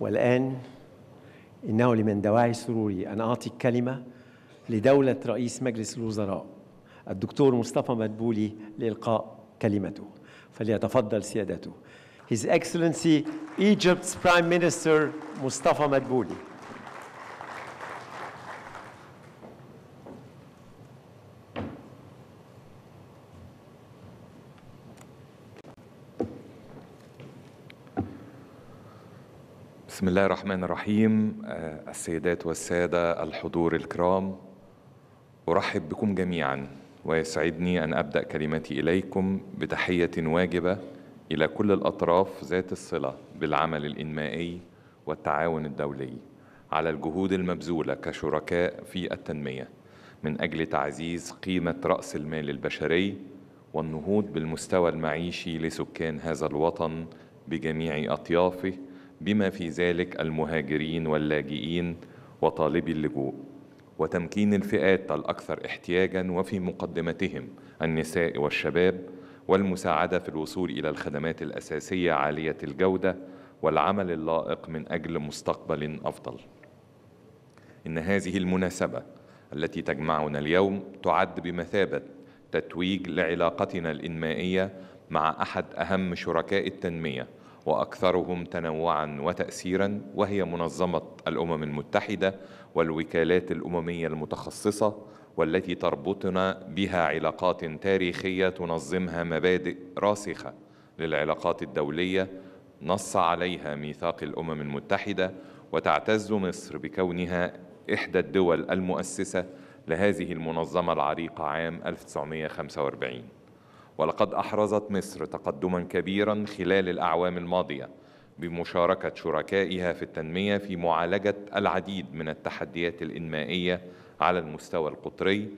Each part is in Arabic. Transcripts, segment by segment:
والآن إنه لمن دواعي سروري أن أعطي الكلمة لدولة رئيس مجلس الوزراء الدكتور مصطفى مدبولي لإلقاء كلمته فليتفضل سيادته His Excellency Egypt's Prime Minister Mustafa Madbouli بسم الله الرحمن الرحيم آه، السيدات والسادة الحضور الكرام أرحب بكم جميعا ويسعدني أن أبدأ كلمتي إليكم بتحية واجبة إلى كل الأطراف ذات الصلة بالعمل الإنمائي والتعاون الدولي على الجهود المبذولة كشركاء في التنمية من أجل تعزيز قيمة رأس المال البشري والنهوض بالمستوى المعيشي لسكان هذا الوطن بجميع أطيافه بما في ذلك المهاجرين واللاجئين وطالبي اللجوء وتمكين الفئات الأكثر احتياجا وفي مقدمتهم النساء والشباب والمساعدة في الوصول إلى الخدمات الأساسية عالية الجودة والعمل اللائق من أجل مستقبل أفضل إن هذه المناسبة التي تجمعنا اليوم تعد بمثابة تتويج لعلاقتنا الإنمائية مع أحد أهم شركاء التنمية واكثرهم تنوعا وتاثيرا وهي منظمه الامم المتحده والوكالات الامميه المتخصصه والتي تربطنا بها علاقات تاريخيه تنظمها مبادئ راسخه للعلاقات الدوليه نص عليها ميثاق الامم المتحده وتعتز مصر بكونها احدى الدول المؤسسه لهذه المنظمه العريقه عام 1945 ولقد أحرزت مصر تقدما كبيرا خلال الأعوام الماضية بمشاركة شركائها في التنمية في معالجة العديد من التحديات الإنمائية على المستوى القطري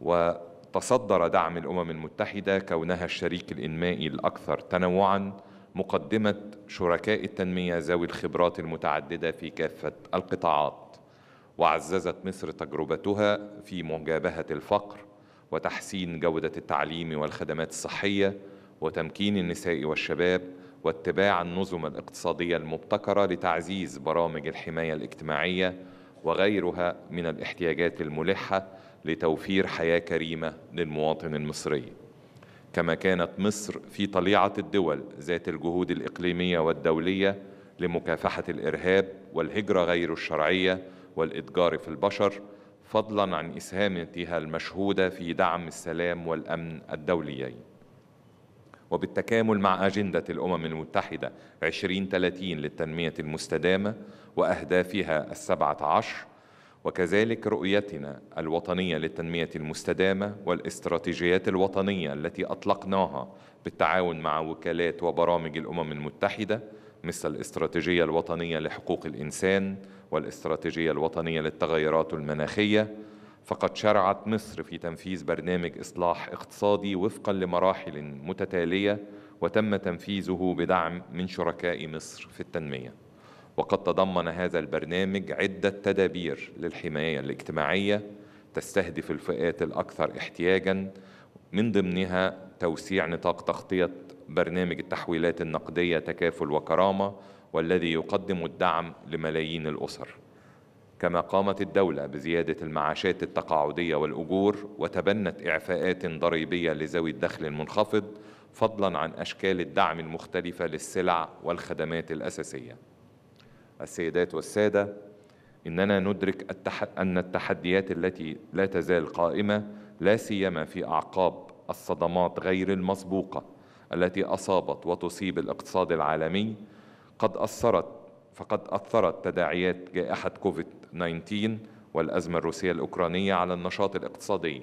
وتصدر دعم الأمم المتحدة كونها الشريك الإنمائي الأكثر تنوعاً مقدمة شركاء التنمية ذوي الخبرات المتعددة في كافة القطاعات وعززت مصر تجربتها في مجابهة الفقر وتحسين جودة التعليم والخدمات الصحية وتمكين النساء والشباب واتباع النظم الاقتصادية المبتكرة لتعزيز برامج الحماية الاجتماعية وغيرها من الاحتياجات الملحة لتوفير حياة كريمة للمواطن المصري كما كانت مصر في طليعة الدول ذات الجهود الإقليمية والدولية لمكافحة الإرهاب والهجرة غير الشرعية والإتجار في البشر فضلا عن إسهامتها المشهودة في دعم السلام والأمن الدوليين وبالتكامل مع أجندة الأمم المتحدة 2030 للتنمية المستدامة وأهدافها السبعة عشر وكذلك رؤيتنا الوطنية للتنمية المستدامة والاستراتيجيات الوطنية التي أطلقناها بالتعاون مع وكالات وبرامج الأمم المتحدة مثل الاستراتيجية الوطنية لحقوق الإنسان والاستراتيجية الوطنية للتغيرات المناخية فقد شرعت مصر في تنفيذ برنامج إصلاح اقتصادي وفقا لمراحل متتالية وتم تنفيذه بدعم من شركاء مصر في التنمية وقد تضمن هذا البرنامج عدة تدابير للحماية الاجتماعية تستهدف الفئات الأكثر احتياجاً من ضمنها توسيع نطاق تغطية برنامج التحويلات النقدية تكافل وكرامة والذي يقدم الدعم لملايين الأسر كما قامت الدولة بزيادة المعاشات التقاعدية والأجور وتبنت إعفاءات ضريبية لذوي الدخل المنخفض فضلا عن أشكال الدعم المختلفة للسلع والخدمات الأساسية السيدات والسادة إننا ندرك التح... أن التحديات التي لا تزال قائمة لا سيما في أعقاب الصدمات غير المسبوقة التي أصابت وتصيب الاقتصاد العالمي قد أثرت فقد أثرت تداعيات جائحة كوفيد 19 والأزمة الروسية الأوكرانية على النشاط الاقتصادي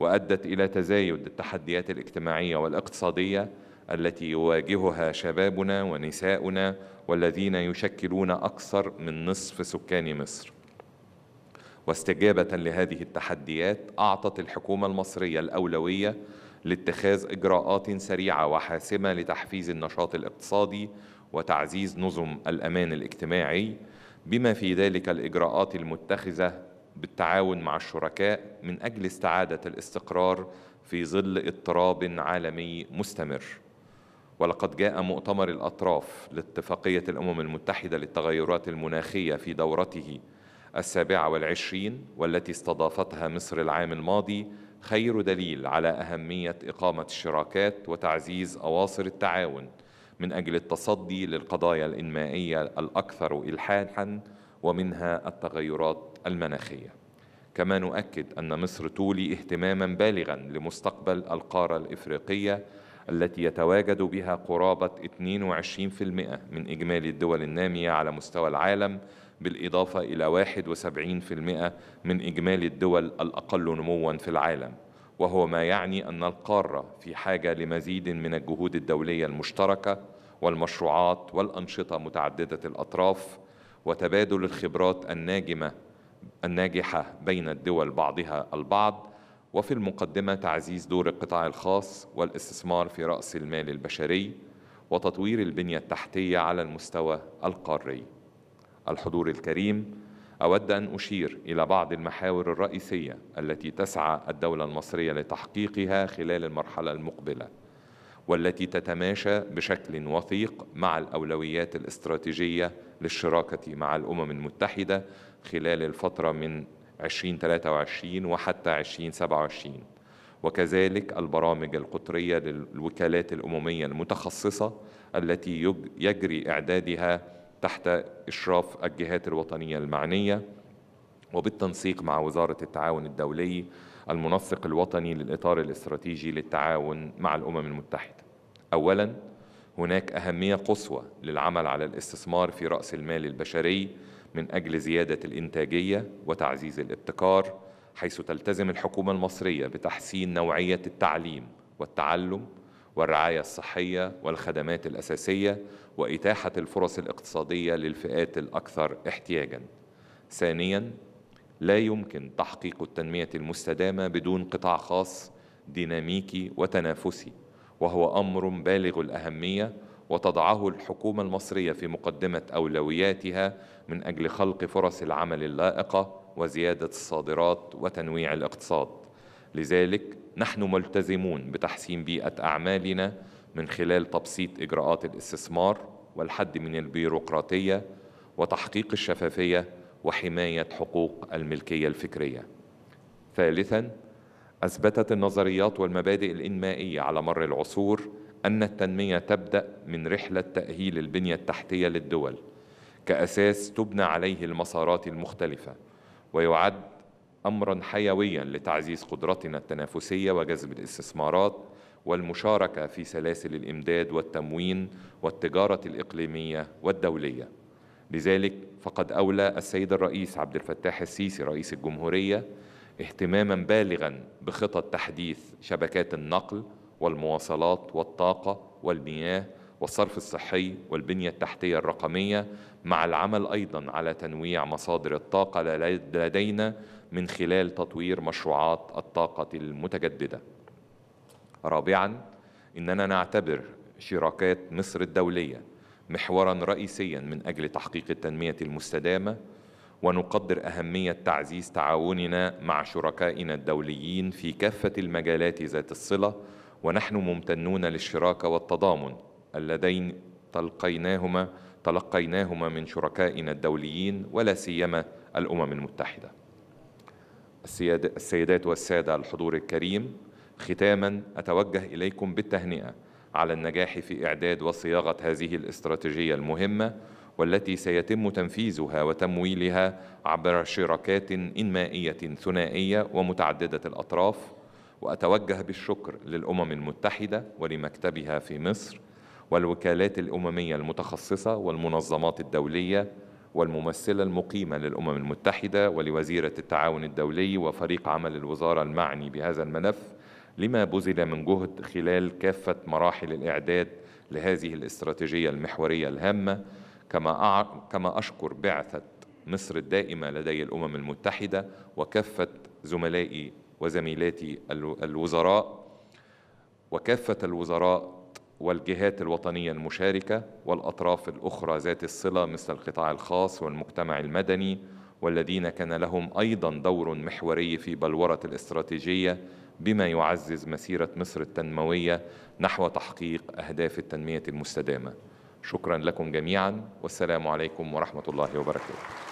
وأدت إلى تزايد التحديات الاجتماعية والاقتصادية التي يواجهها شبابنا ونساؤنا والذين يشكلون أكثر من نصف سكان مصر واستجابة لهذه التحديات أعطت الحكومة المصرية الأولوية لاتخاذ إجراءات سريعة وحاسمة لتحفيز النشاط الاقتصادي وتعزيز نظم الأمان الاجتماعي بما في ذلك الإجراءات المتخذة بالتعاون مع الشركاء من أجل استعادة الاستقرار في ظل اضطراب عالمي مستمر ولقد جاء مؤتمر الأطراف لاتفاقية الأمم المتحدة للتغيرات المناخية في دورته السابعة والعشرين والتي استضافتها مصر العام الماضي خير دليل على أهمية إقامة الشراكات وتعزيز أواصر التعاون من أجل التصدي للقضايا الإنمائية الأكثر إلحاحا ومنها التغيرات المناخية كما نؤكد أن مصر تولي اهتماما بالغا لمستقبل القارة الإفريقية التي يتواجد بها قرابة 22% من إجمالي الدول النامية على مستوى العالم بالإضافة إلى 71% من إجمالي الدول الأقل نمواً في العالم وهو ما يعني أن القارة في حاجة لمزيد من الجهود الدولية المشتركة والمشروعات والأنشطة متعددة الأطراف وتبادل الخبرات الناجمة الناجحة بين الدول بعضها البعض وفي المقدمة تعزيز دور القطاع الخاص والاستثمار في رأس المال البشري وتطوير البنية التحتية على المستوى القاري الحضور الكريم أود أن أشير إلى بعض المحاور الرئيسية التي تسعى الدولة المصرية لتحقيقها خلال المرحلة المقبلة والتي تتماشى بشكل وثيق مع الأولويات الاستراتيجية للشراكة مع الأمم المتحدة خلال الفترة من 2023 وحتى 2027 وكذلك البرامج القطرية للوكالات الأممية المتخصصة التي يجري إعدادها تحت إشراف الجهات الوطنية المعنية وبالتنسيق مع وزارة التعاون الدولي المنسق الوطني للإطار الاستراتيجي للتعاون مع الأمم المتحدة. أولاً هناك أهمية قصوى للعمل على الاستثمار في رأس المال البشري من أجل زيادة الإنتاجية وتعزيز الابتكار حيث تلتزم الحكومة المصرية بتحسين نوعية التعليم والتعلم والرعاية الصحية والخدمات الأساسية وإتاحة الفرص الاقتصادية للفئات الأكثر احتياجا. ثانيا لا يمكن تحقيق التنمية المستدامة بدون قطاع خاص ديناميكي وتنافسي وهو أمر بالغ الأهمية وتضعه الحكومة المصرية في مقدمة أولوياتها من أجل خلق فرص العمل اللائقة وزيادة الصادرات وتنويع الاقتصاد لذلك نحن ملتزمون بتحسين بيئة أعمالنا من خلال تبسيط إجراءات الاستثمار والحد من البيروقراطية وتحقيق الشفافية وحماية حقوق الملكية الفكرية. ثالثاً، أثبتت النظريات والمبادئ الإنمائية على مر العصور أن التنمية تبدأ من رحلة تأهيل البنية التحتية للدول كأساس تبنى عليه المسارات المختلفة ويعد امرا حيويا لتعزيز قدرتنا التنافسيه وجذب الاستثمارات والمشاركه في سلاسل الامداد والتموين والتجاره الاقليميه والدوليه لذلك فقد اولى السيد الرئيس عبد الفتاح السيسي رئيس الجمهوريه اهتماما بالغا بخطط تحديث شبكات النقل والمواصلات والطاقه والمياه والصرف الصحي والبنية التحتية الرقمية مع العمل أيضا على تنويع مصادر الطاقة لدينا من خلال تطوير مشروعات الطاقة المتجددة. رابعا إننا نعتبر شراكات مصر الدولية محورا رئيسيا من أجل تحقيق التنمية المستدامة ونقدر أهمية تعزيز تعاوننا مع شركائنا الدوليين في كافة المجالات ذات الصلة ونحن ممتنون للشراكة والتضامن اللذين تلقيناهما تلقيناهما من شركائنا الدوليين ولا سيما الأمم المتحدة السيدات والسادة الحضور الكريم ختاما أتوجه إليكم بالتهنئة على النجاح في إعداد وصياغة هذه الاستراتيجية المهمة والتي سيتم تنفيذها وتمويلها عبر شراكات إنمائية ثنائية ومتعددة الأطراف وأتوجه بالشكر للأمم المتحدة ولمكتبها في مصر والوكالات الأممية المتخصصة والمنظمات الدولية والممثلة المقيمة للأمم المتحدة ولوزيرة التعاون الدولي وفريق عمل الوزارة المعني بهذا الملف لما بذل من جهد خلال كافة مراحل الإعداد لهذه الاستراتيجية المحورية الهامة كما كما أشكر بعثة مصر الدائمة لدي الأمم المتحدة وكافة زملائي وزميلاتي الوزراء وكافة الوزراء والجهات الوطنية المشاركة والأطراف الأخرى ذات الصلة مثل القطاع الخاص والمجتمع المدني والذين كان لهم أيضا دور محوري في بلورة الاستراتيجية بما يعزز مسيرة مصر التنموية نحو تحقيق أهداف التنمية المستدامة شكرا لكم جميعا والسلام عليكم ورحمة الله وبركاته